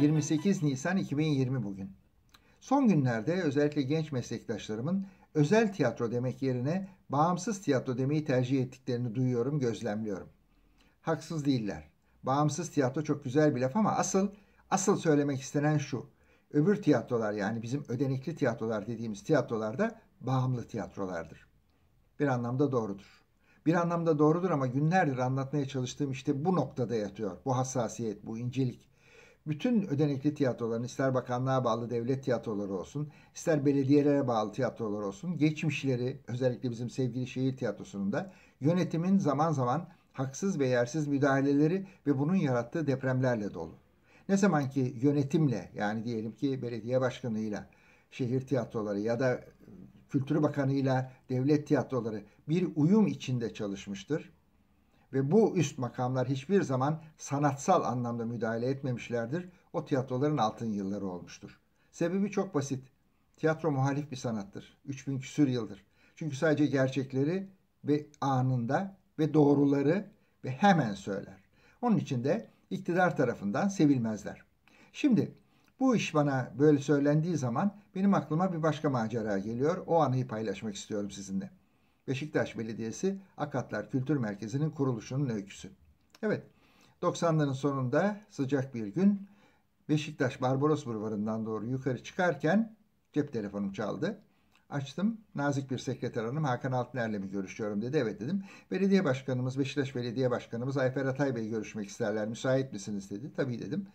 28 Nisan 2020 bugün. Son günlerde özellikle genç meslektaşlarımın özel tiyatro demek yerine bağımsız tiyatro demeyi tercih ettiklerini duyuyorum, gözlemliyorum. Haksız değiller. Bağımsız tiyatro çok güzel bir laf ama asıl asıl söylemek istenen şu. Öbür tiyatrolar yani bizim ödenekli tiyatrolar dediğimiz tiyatrolar da bağımlı tiyatrolardır. Bir anlamda doğrudur. Bir anlamda doğrudur ama günlerdir anlatmaya çalıştığım işte bu noktada yatıyor. Bu hassasiyet, bu incelik. Bütün ödenekli tiyatroların ister bakanlığa bağlı devlet tiyatroları olsun, ister belediyelere bağlı tiyatrolar olsun, geçmişleri özellikle bizim sevgili şehir tiyatrosunun da yönetimin zaman zaman haksız ve yersiz müdahaleleri ve bunun yarattığı depremlerle dolu. Ne zaman ki yönetimle yani diyelim ki belediye başkanıyla şehir tiyatroları ya da Kültür Bakanı ile devlet tiyatroları bir uyum içinde çalışmıştır. Ve bu üst makamlar hiçbir zaman sanatsal anlamda müdahale etmemişlerdir. O tiyatroların altın yılları olmuştur. Sebebi çok basit. Tiyatro muhalif bir sanattır. 3000 küsür yıldır. Çünkü sadece gerçekleri ve anında ve doğruları ve hemen söyler. Onun için de iktidar tarafından sevilmezler. Şimdi bu iş bana böyle söylendiği zaman benim aklıma bir başka macera geliyor. O anıyı paylaşmak istiyorum sizinle. Beşiktaş Belediyesi Akatlar Kültür Merkezi'nin kuruluşunun öyküsü. Evet, 90'ların sonunda sıcak bir gün Beşiktaş Barbaros Bulvarı'ndan doğru yukarı çıkarken cep telefonum çaldı. Açtım. Nazik bir sekreter hanım Hakan Altıner'le mi görüşüyorum dedi. Evet dedim. Belediye başkanımız, Beşiktaş Belediye Başkanımız Ayfer Atay Bey görüşmek isterler. Müsait misiniz dedi. Tabii dedim.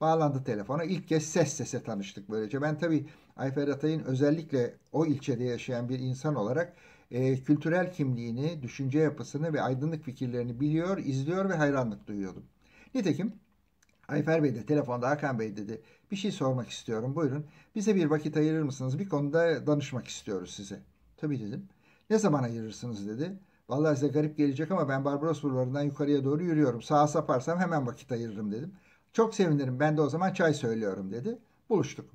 Bağlandı telefona. İlk kez ses sese tanıştık böylece. Ben tabii Ayfer Atay'ın özellikle o ilçede yaşayan bir insan olarak e, kültürel kimliğini, düşünce yapısını ve aydınlık fikirlerini biliyor, izliyor ve hayranlık duyuyordum. Nitekim Ayfer Bey de telefonda Hakan Bey dedi bir şey sormak istiyorum buyurun. Bize bir vakit ayırır mısınız? Bir konuda danışmak istiyoruz size. Tabii dedim. Ne zaman ayırırsınız dedi. Vallahi size garip gelecek ama ben Barbaros Bulvarı'ndan yukarıya doğru yürüyorum. Sağa saparsam hemen vakit ayırırım dedim. Çok sevinirim ben de o zaman çay söylüyorum dedi. Buluştuk.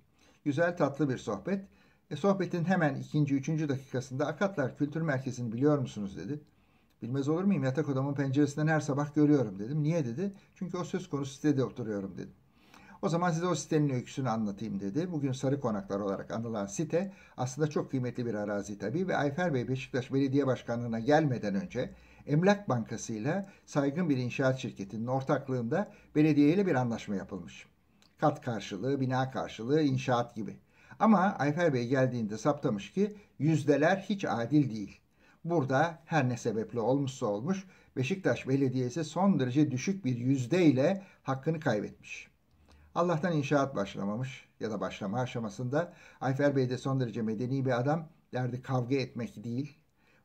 Güzel tatlı bir sohbet. E, sohbetin hemen ikinci, üçüncü dakikasında Akatlar Kültür Merkezi'ni biliyor musunuz dedi. Bilmez olur muyum yatak odamın penceresinden her sabah görüyorum dedim. Niye dedi? Çünkü o söz konusu sitede oturuyorum dedim. O zaman size o sitenin öyküsünü anlatayım dedi. Bugün Sarı Konaklar olarak anılan site aslında çok kıymetli bir arazi tabii ve Ayfer Bey Beşiktaş Belediye Başkanlığı'na gelmeden önce Emlak Bankası ile saygın bir inşaat şirketinin ortaklığında belediye ile bir anlaşma yapılmış. Kat karşılığı, bina karşılığı, inşaat gibi. Ama Ayfer Bey geldiğinde saptamış ki yüzdeler hiç adil değil. Burada her ne sebeple olmuşsa olmuş Beşiktaş Belediyesi son derece düşük bir yüzde ile hakkını kaybetmiş. Allah'tan inşaat başlamamış ya da başlama aşamasında Ayfer Bey de son derece medeni bir adam derdi kavga etmek değil.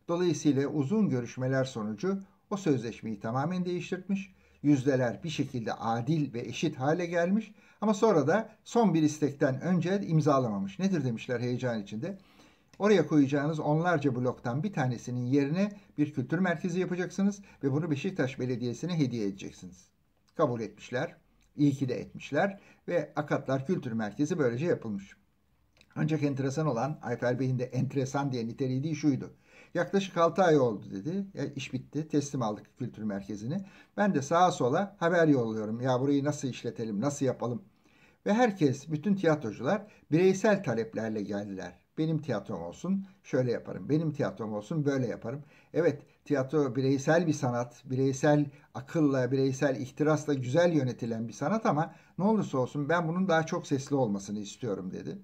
Dolayısıyla uzun görüşmeler sonucu o sözleşmeyi tamamen değiştirmiş yüzdeler bir şekilde adil ve eşit hale gelmiş ama sonra da son bir istekten önce imzalamamış. Nedir demişler heyecan içinde? Oraya koyacağınız onlarca bloktan bir tanesinin yerine bir kültür merkezi yapacaksınız ve bunu Beşiktaş Belediyesi'ne hediye edeceksiniz. Kabul etmişler. iyi ki de etmişler ve Akatlar Kültür Merkezi böylece yapılmış. Ancak enteresan olan Ayfer Bey'in de enteresan diye niteliği şuydu. Yaklaşık 6 ay oldu dedi. Ya, e, iş bitti. Teslim aldık kültür merkezini. Ben de sağa sola haber yolluyorum. Ya burayı nasıl işletelim, nasıl yapalım? Ve herkes, bütün tiyatrocular bireysel taleplerle geldiler. Benim tiyatrom olsun, şöyle yaparım. Benim tiyatrom olsun, böyle yaparım. Evet, tiyatro bireysel bir sanat. Bireysel akılla, bireysel ihtirasla güzel yönetilen bir sanat ama ne olursa olsun ben bunun daha çok sesli olmasını istiyorum dedi.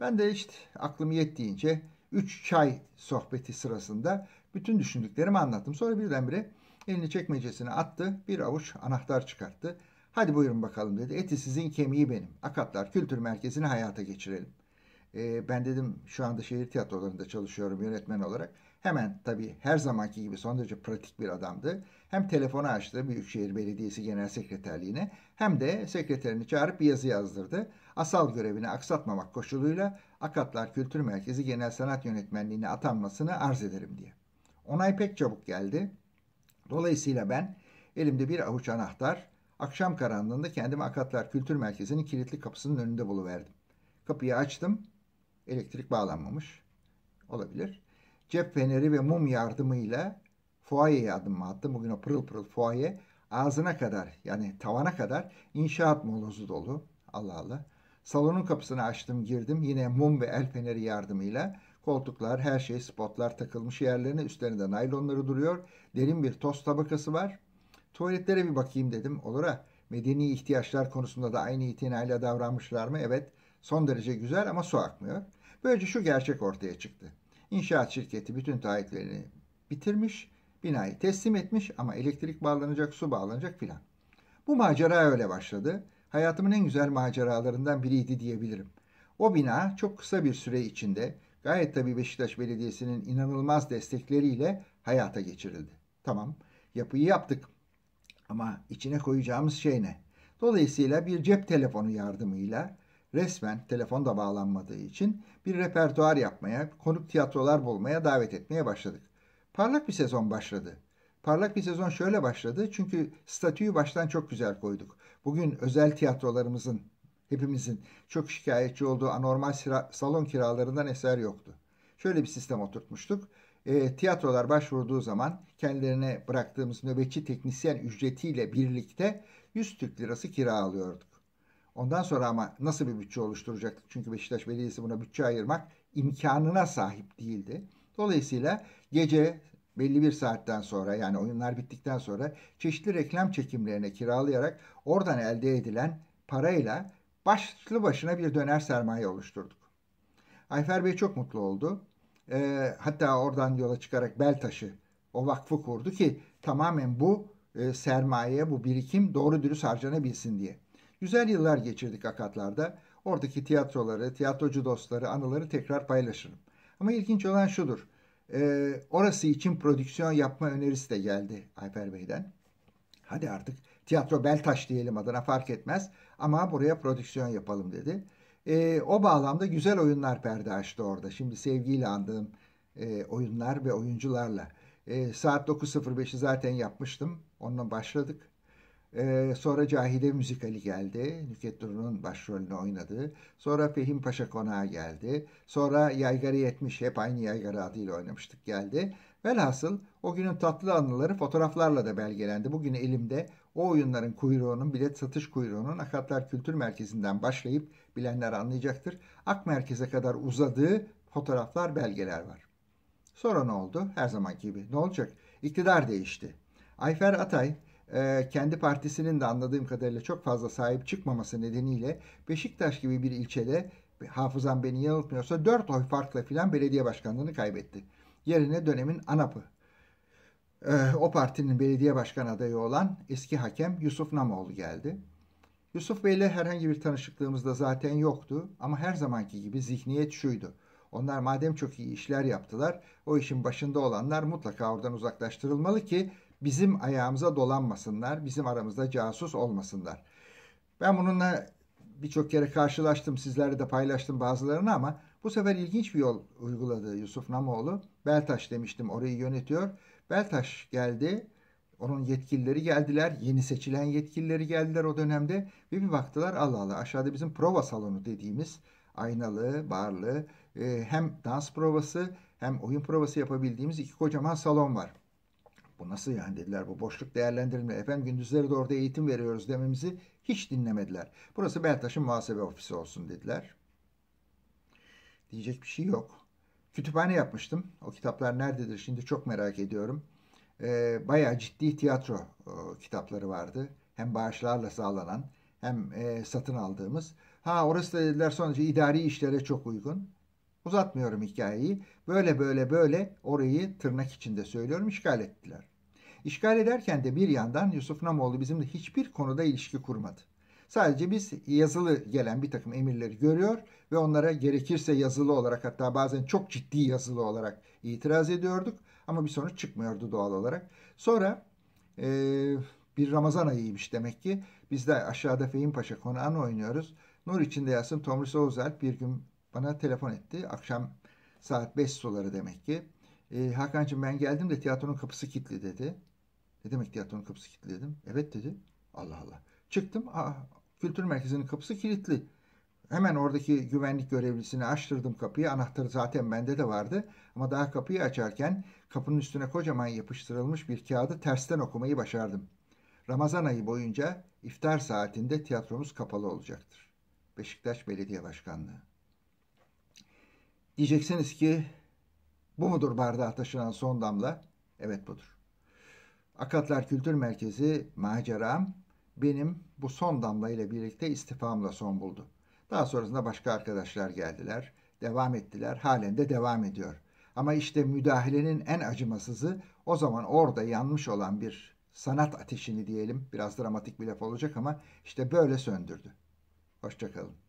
Ben de işte aklım yettiğince 3 çay sohbeti sırasında bütün düşündüklerimi anlattım. Sonra birdenbire elini çekmecesine attı. Bir avuç anahtar çıkarttı. Hadi buyurun bakalım dedi. Eti sizin kemiği benim. Akatlar Kültür Merkezi'ni hayata geçirelim. Ee, ben dedim şu anda şehir tiyatrolarında çalışıyorum yönetmen olarak. Hemen tabii her zamanki gibi son derece pratik bir adamdı. Hem telefonu açtı Büyükşehir Belediyesi Genel Sekreterliğine hem de sekreterini çağırıp bir yazı yazdırdı asal görevini aksatmamak koşuluyla Akatlar Kültür Merkezi Genel Sanat Yönetmenliğine atanmasını arz ederim diye. Onay pek çabuk geldi. Dolayısıyla ben elimde bir avuç anahtar, akşam karanlığında kendimi Akatlar Kültür Merkezi'nin kilitli kapısının önünde buluverdim. Kapıyı açtım, elektrik bağlanmamış olabilir. Cep feneri ve mum yardımıyla fuayeye adım attım. Bugün o pırıl pırıl fuaye ağzına kadar yani tavana kadar inşaat molozu dolu. Allah Allah. Salonun kapısını açtım girdim. Yine mum ve el feneri yardımıyla koltuklar, her şey spotlar takılmış yerlerine. Üstlerinde naylonları duruyor. Derin bir toz tabakası var. Tuvaletlere bir bakayım dedim. Olur ha. Medeni ihtiyaçlar konusunda da aynı itinayla davranmışlar mı? Evet. Son derece güzel ama su akmıyor. Böylece şu gerçek ortaya çıktı. İnşaat şirketi bütün taahhütlerini bitirmiş, binayı teslim etmiş ama elektrik bağlanacak, su bağlanacak filan. Bu macera öyle başladı hayatımın en güzel maceralarından biriydi diyebilirim. O bina çok kısa bir süre içinde gayet tabi Beşiktaş Belediyesi'nin inanılmaz destekleriyle hayata geçirildi. Tamam yapıyı yaptık ama içine koyacağımız şey ne? Dolayısıyla bir cep telefonu yardımıyla resmen telefon da bağlanmadığı için bir repertuar yapmaya, konuk tiyatrolar bulmaya davet etmeye başladık. Parlak bir sezon başladı. Parlak bir sezon şöyle başladı çünkü statüyü baştan çok güzel koyduk. Bugün özel tiyatrolarımızın hepimizin çok şikayetçi olduğu anormal sira, salon kiralarından eser yoktu. Şöyle bir sistem oturtmuştuk. E, tiyatrolar başvurduğu zaman kendilerine bıraktığımız nöbetçi teknisyen ücretiyle birlikte 100 Türk lirası kira alıyorduk. Ondan sonra ama nasıl bir bütçe oluşturacaktık? Çünkü Beşiktaş Belediyesi buna bütçe ayırmak imkanına sahip değildi. Dolayısıyla gece belli bir saatten sonra yani oyunlar bittikten sonra çeşitli reklam çekimlerine kiralayarak oradan elde edilen parayla başlı başına bir döner sermaye oluşturduk. Ayfer Bey çok mutlu oldu. E, hatta oradan yola çıkarak Beltaş'ı o vakfı kurdu ki tamamen bu e, sermaye, bu birikim doğru dürüst harcanabilsin diye. Güzel yıllar geçirdik akatlarda. Oradaki tiyatroları, tiyatrocu dostları, anıları tekrar paylaşırım. Ama ilginç olan şudur. E, orası için prodüksiyon yapma önerisi de geldi Ayfer Bey'den. Hadi artık tiyatro Beltaş diyelim adına fark etmez ama buraya prodüksiyon yapalım dedi. E, o bağlamda güzel oyunlar perde açtı orada. Şimdi sevgiyle andığım e, oyunlar ve oyuncularla. E, saat 9.05'i zaten yapmıştım. Onunla başladık. Ee, sonra Cahide müzikali geldi. Nükhet Duru'nun başrolünü oynadı. Sonra Fehim Paşa Konağı geldi. Sonra Yaygara 70 hep aynı Yaygara adıyla oynamıştık geldi. Velhasıl o günün tatlı anıları fotoğraflarla da belgelendi. Bugün elimde o oyunların kuyruğunun, bilet satış kuyruğunun Akatlar Kültür Merkezi'nden başlayıp bilenler anlayacaktır. Ak Merkez'e kadar uzadığı fotoğraflar, belgeler var. Sonra ne oldu? Her zaman gibi. Ne olacak? İktidar değişti. Ayfer Atay ee, kendi partisinin de anladığım kadarıyla çok fazla sahip çıkmaması nedeniyle Beşiktaş gibi bir ilçede hafızam beni yanıltmıyorsa 4 oy farkla filan belediye başkanlığını kaybetti. Yerine dönemin ANAP'ı ee, o partinin belediye başkan adayı olan eski hakem Yusuf Namoğlu geldi. Yusuf Bey'le herhangi bir tanışıklığımız da zaten yoktu ama her zamanki gibi zihniyet şuydu. Onlar madem çok iyi işler yaptılar, o işin başında olanlar mutlaka oradan uzaklaştırılmalı ki Bizim ayağımıza dolanmasınlar, bizim aramızda casus olmasınlar. Ben bununla birçok kere karşılaştım, sizlerle de paylaştım bazılarını ama bu sefer ilginç bir yol uyguladı Yusuf Namoğlu. Beltaş demiştim orayı yönetiyor. Beltaş geldi, onun yetkilileri geldiler, yeni seçilen yetkilileri geldiler o dönemde. Ve bir baktılar Allah Allah aşağıda bizim prova salonu dediğimiz aynalı, barlı, e, hem dans provası hem oyun provası yapabildiğimiz iki kocaman salon var. Bu nasıl yani dediler bu boşluk değerlendirilme. Efendim gündüzleri de orada eğitim veriyoruz dememizi hiç dinlemediler. Burası Beşiktaş'ın muhasebe ofisi olsun dediler. Diyecek bir şey yok. Kütüphane yapmıştım. O kitaplar nerededir şimdi çok merak ediyorum. Ee, bayağı ciddi tiyatro e, kitapları vardı. Hem bağışlarla sağlanan hem e, satın aldığımız. Ha orası da dediler sonucu idari işlere çok uygun. Uzatmıyorum hikayeyi. Böyle böyle böyle orayı tırnak içinde söylüyorum işgal ettiler. İşgal ederken de bir yandan Yusuf Namoğlu bizimle hiçbir konuda ilişki kurmadı. Sadece biz yazılı gelen bir takım emirleri görüyor ve onlara gerekirse yazılı olarak hatta bazen çok ciddi yazılı olarak itiraz ediyorduk. Ama bir sonuç çıkmıyordu doğal olarak. Sonra e, bir Ramazan ayıymış demek ki. Biz de aşağıda Fehim Paşa konağını oynuyoruz. Nur içinde yatsın Tomris Oğuzalp bir gün bana telefon etti. Akşam saat 5 suları demek ki. E, Hakan'cığım ben geldim de tiyatronun kapısı kilitli dedi. Ne demek tiyatronun kapısı kilitli dedim. Evet dedi. Allah Allah. Çıktım. Aa, kültür merkezinin kapısı kilitli. Hemen oradaki güvenlik görevlisini açtırdım kapıyı. Anahtarı zaten bende de vardı. Ama daha kapıyı açarken kapının üstüne kocaman yapıştırılmış bir kağıdı tersten okumayı başardım. Ramazan ayı boyunca iftar saatinde tiyatromuz kapalı olacaktır. Beşiktaş Belediye Başkanlığı Diyeceksiniz ki bu mudur bardağa taşıran son damla? Evet budur. Akatlar Kültür Merkezi maceram benim bu son damla ile birlikte istifamla son buldu. Daha sonrasında başka arkadaşlar geldiler, devam ettiler, halen de devam ediyor. Ama işte müdahalenin en acımasızı o zaman orada yanmış olan bir sanat ateşini diyelim, biraz dramatik bir laf olacak ama işte böyle söndürdü. Hoşçakalın.